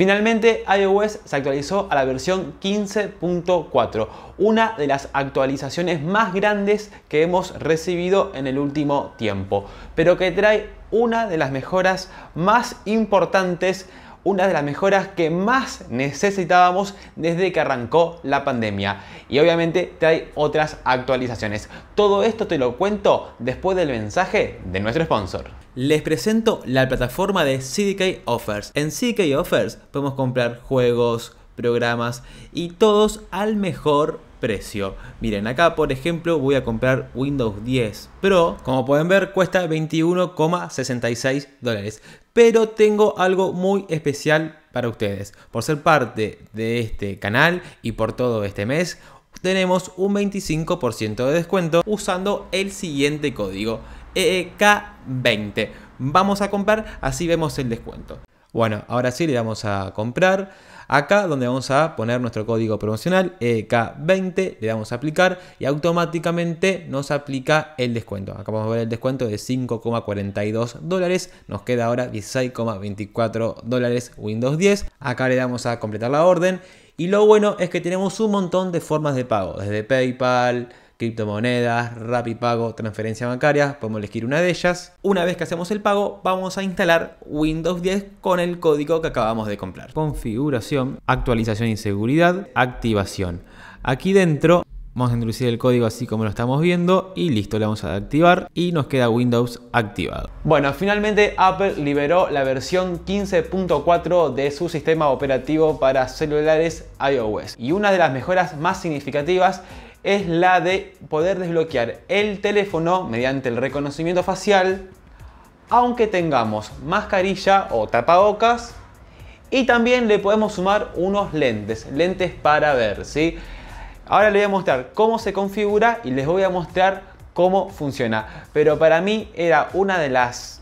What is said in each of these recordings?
Finalmente, iOS se actualizó a la versión 15.4, una de las actualizaciones más grandes que hemos recibido en el último tiempo, pero que trae una de las mejoras más importantes una de las mejoras que más necesitábamos desde que arrancó la pandemia. Y obviamente trae otras actualizaciones. Todo esto te lo cuento después del mensaje de nuestro sponsor. Les presento la plataforma de CDK Offers. En CDK Offers podemos comprar juegos, programas y todos al mejor precio. Miren, acá por ejemplo voy a comprar Windows 10 Pro. Como pueden ver, cuesta 21,66 dólares. Pero tengo algo muy especial para ustedes. Por ser parte de este canal y por todo este mes, tenemos un 25% de descuento usando el siguiente código, EEK20. Vamos a comprar, así vemos el descuento. Bueno, ahora sí le vamos a comprar acá donde vamos a poner nuestro código promocional EK20, le damos a aplicar y automáticamente nos aplica el descuento. Acá vamos a ver el descuento de 5,42 dólares, nos queda ahora 16,24 dólares Windows 10. Acá le damos a completar la orden y lo bueno es que tenemos un montón de formas de pago, desde PayPal, criptomonedas, Rapid Pago, transferencia bancaria, podemos elegir una de ellas. Una vez que hacemos el pago, vamos a instalar Windows 10 con el código que acabamos de comprar. Configuración, actualización y seguridad, activación. Aquí dentro Vamos a introducir el código así como lo estamos viendo y listo, le vamos a activar y nos queda Windows activado. Bueno, finalmente Apple liberó la versión 15.4 de su sistema operativo para celulares iOS y una de las mejoras más significativas es la de poder desbloquear el teléfono mediante el reconocimiento facial, aunque tengamos mascarilla o tapabocas, y también le podemos sumar unos lentes, lentes para ver, ¿sí? Ahora les voy a mostrar cómo se configura y les voy a mostrar cómo funciona. Pero para mí era una de las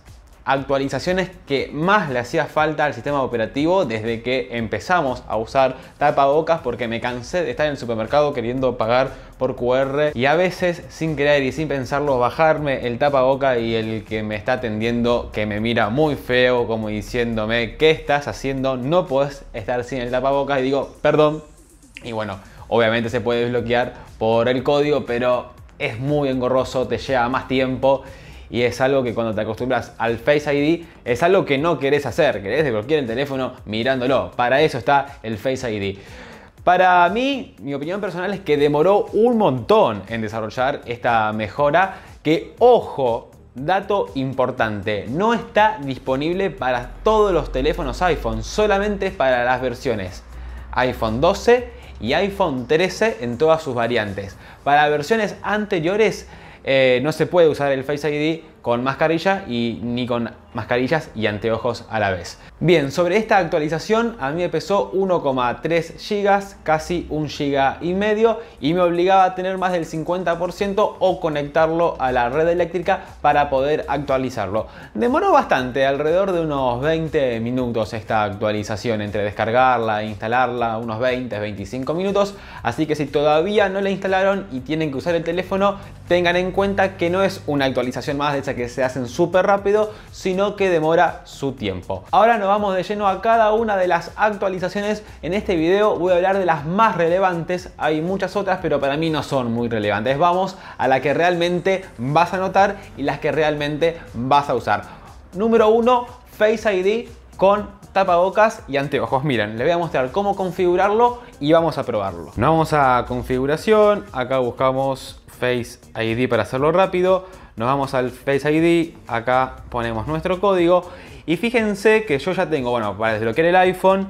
actualizaciones que más le hacía falta al sistema operativo desde que empezamos a usar tapabocas porque me cansé de estar en el supermercado queriendo pagar por QR y a veces sin querer y sin pensarlo bajarme el tapaboca y el que me está atendiendo que me mira muy feo como diciéndome ¿qué estás haciendo? No puedes estar sin el tapabocas y digo perdón y bueno obviamente se puede desbloquear por el código pero es muy engorroso, te lleva más tiempo y es algo que cuando te acostumbras al Face ID es algo que no querés hacer, querés desbloquear el teléfono mirándolo. Para eso está el Face ID. Para mí, mi opinión personal es que demoró un montón en desarrollar esta mejora que, ojo, dato importante, no está disponible para todos los teléfonos iPhone, solamente para las versiones iPhone 12 y iPhone 13 en todas sus variantes. Para versiones anteriores eh, no se puede usar el Face ID con mascarilla y ni con mascarillas y anteojos a la vez. Bien, sobre esta actualización a mí me pesó 1,3 gigas, casi un giga y medio y me obligaba a tener más del 50% o conectarlo a la red eléctrica para poder actualizarlo. Demoró bastante, alrededor de unos 20 minutos esta actualización entre descargarla e instalarla, unos 20, 25 minutos, así que si todavía no la instalaron y tienen que usar el teléfono, tengan en cuenta que no es una actualización más de que se hacen súper rápido, sino que demora su tiempo. Ahora nos vamos de lleno a cada una de las actualizaciones. En este video voy a hablar de las más relevantes. Hay muchas otras, pero para mí no son muy relevantes. Vamos a la que realmente vas a notar y las que realmente vas a usar. Número 1, Face ID con tapabocas y anteojos. Miren, le voy a mostrar cómo configurarlo y vamos a probarlo. Nos vamos a configuración, acá buscamos Face ID para hacerlo rápido, nos vamos al Face ID, acá ponemos nuestro código y fíjense que yo ya tengo, bueno, para era el iPhone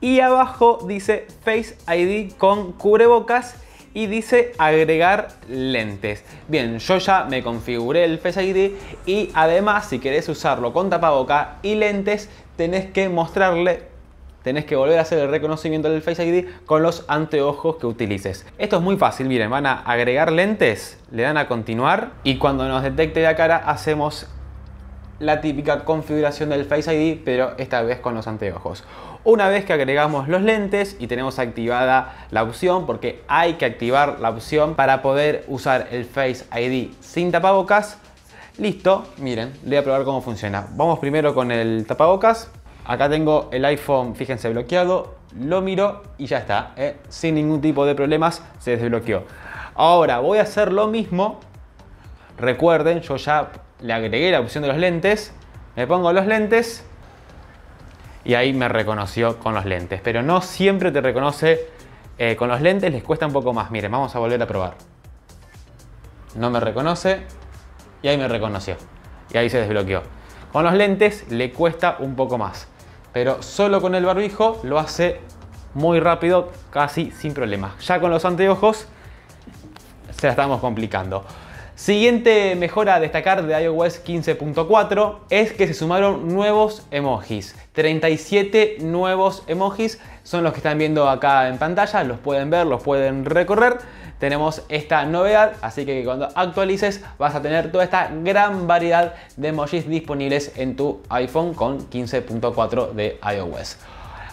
y abajo dice Face ID con cubrebocas y dice agregar lentes. Bien, yo ya me configuré el Face ID y además si querés usarlo con tapaboca y lentes tenés que mostrarle tenés que volver a hacer el reconocimiento del Face ID con los anteojos que utilices. Esto es muy fácil, miren, van a agregar lentes, le dan a continuar y cuando nos detecte la cara hacemos la típica configuración del Face ID, pero esta vez con los anteojos. Una vez que agregamos los lentes y tenemos activada la opción, porque hay que activar la opción para poder usar el Face ID sin tapabocas, listo, miren, le voy a probar cómo funciona. Vamos primero con el tapabocas. Acá tengo el iPhone, fíjense, bloqueado, lo miro y ya está. ¿eh? Sin ningún tipo de problemas se desbloqueó. Ahora voy a hacer lo mismo. Recuerden, yo ya le agregué la opción de los lentes, me pongo los lentes y ahí me reconoció con los lentes. Pero no siempre te reconoce eh, con los lentes, les cuesta un poco más. Miren, vamos a volver a probar. No me reconoce y ahí me reconoció. Y ahí se desbloqueó. Con los lentes le cuesta un poco más. Pero solo con el barbijo lo hace muy rápido, casi sin problemas. Ya con los anteojos se la estamos complicando. Siguiente mejora a destacar de iOS 15.4 es que se sumaron nuevos emojis. 37 nuevos emojis son los que están viendo acá en pantalla, los pueden ver, los pueden recorrer. Tenemos esta novedad, así que cuando actualices vas a tener toda esta gran variedad de emojis disponibles en tu iPhone con 15.4 de iOS.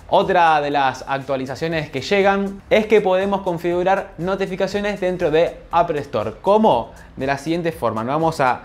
Otra de las actualizaciones que llegan es que podemos configurar notificaciones dentro de App Store. ¿Cómo? De la siguiente forma, nos vamos a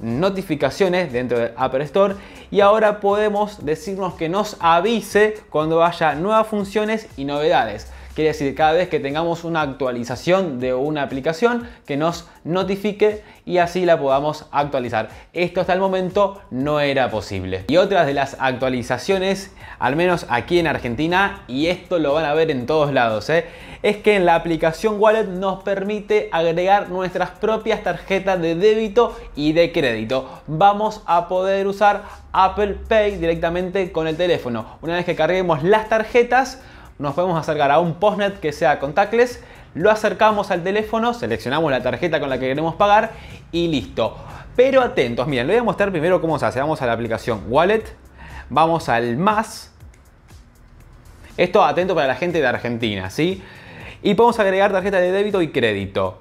notificaciones dentro de App Store y ahora podemos decirnos que nos avise cuando haya nuevas funciones y novedades. Quiere decir, cada vez que tengamos una actualización de una aplicación, que nos notifique y así la podamos actualizar. Esto hasta el momento no era posible. Y otras de las actualizaciones, al menos aquí en Argentina, y esto lo van a ver en todos lados, ¿eh? es que en la aplicación Wallet nos permite agregar nuestras propias tarjetas de débito y de crédito. Vamos a poder usar Apple Pay directamente con el teléfono. Una vez que carguemos las tarjetas, nos podemos acercar a un postnet que sea contactless, lo acercamos al teléfono, seleccionamos la tarjeta con la que queremos pagar y listo. Pero atentos, miren, les voy a mostrar primero cómo se hace. Vamos a la aplicación Wallet, vamos al más. Esto atento para la gente de Argentina, ¿sí? Y podemos agregar tarjeta de débito y crédito.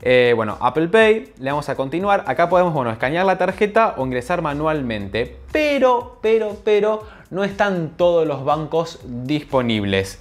Eh, bueno, Apple Pay, le vamos a continuar. Acá podemos, bueno, escanear la tarjeta o ingresar manualmente. Pero, pero, pero, no están todos los bancos disponibles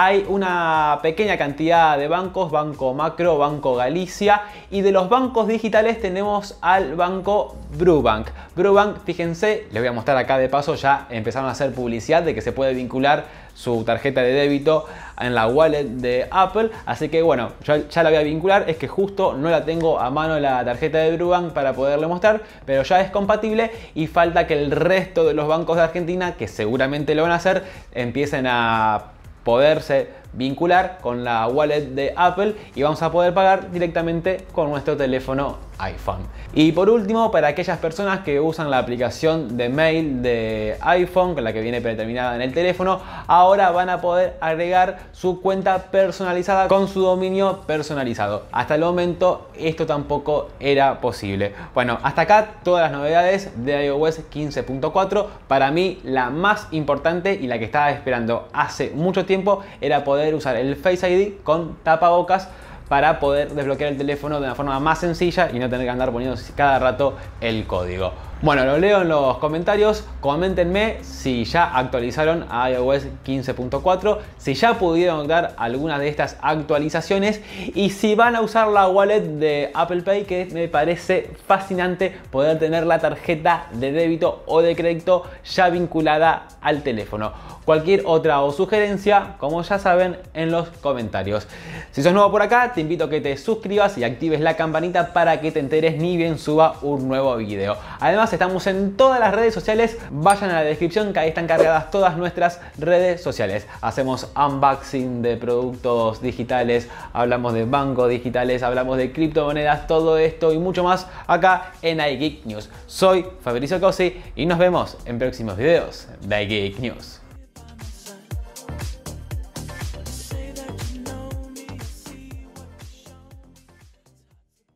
hay una pequeña cantidad de bancos, Banco Macro, Banco Galicia y de los bancos digitales tenemos al banco Brubank. Brubank, fíjense, les voy a mostrar acá de paso, ya empezaron a hacer publicidad de que se puede vincular su tarjeta de débito en la wallet de Apple. Así que bueno, yo ya, la voy a vincular. Es que justo no la tengo a mano la tarjeta de Brubank para poderle mostrar, pero ya es compatible y falta que el resto de los bancos de Argentina, que seguramente lo van a hacer, empiecen a poderse vincular con la wallet de Apple y vamos a poder pagar directamente con nuestro teléfono iPhone. Y por último, para aquellas personas que usan la aplicación de mail de iPhone, con la que viene predeterminada en el teléfono, ahora van a poder agregar su cuenta personalizada con su dominio personalizado. Hasta el momento esto tampoco era posible. Bueno, hasta acá todas las novedades de iOS 15.4. Para mí la más importante y la que estaba esperando hace mucho tiempo era poder usar el Face ID con tapabocas para poder desbloquear el teléfono de una forma más sencilla y no tener que andar poniendo cada rato el código. Bueno, lo leo en los comentarios. Coméntenme si ya actualizaron a iOS 15.4, si ya pudieron dar alguna de estas actualizaciones y si van a usar la wallet de Apple Pay, que me parece fascinante poder tener la tarjeta de débito o de crédito ya vinculada al teléfono. Cualquier otra o sugerencia, como ya saben, en los comentarios. Si sos nuevo por acá, te invito a que te suscribas y actives la campanita para que te enteres ni bien suba un nuevo video. Además, estamos en todas las redes sociales. Vayan a la descripción que ahí están cargadas todas nuestras redes sociales. Hacemos unboxing de productos digitales, hablamos de bancos digitales, hablamos de criptomonedas, todo esto y mucho más acá en iGeek News. Soy Fabricio Cosi y nos vemos en próximos videos de iGeek News.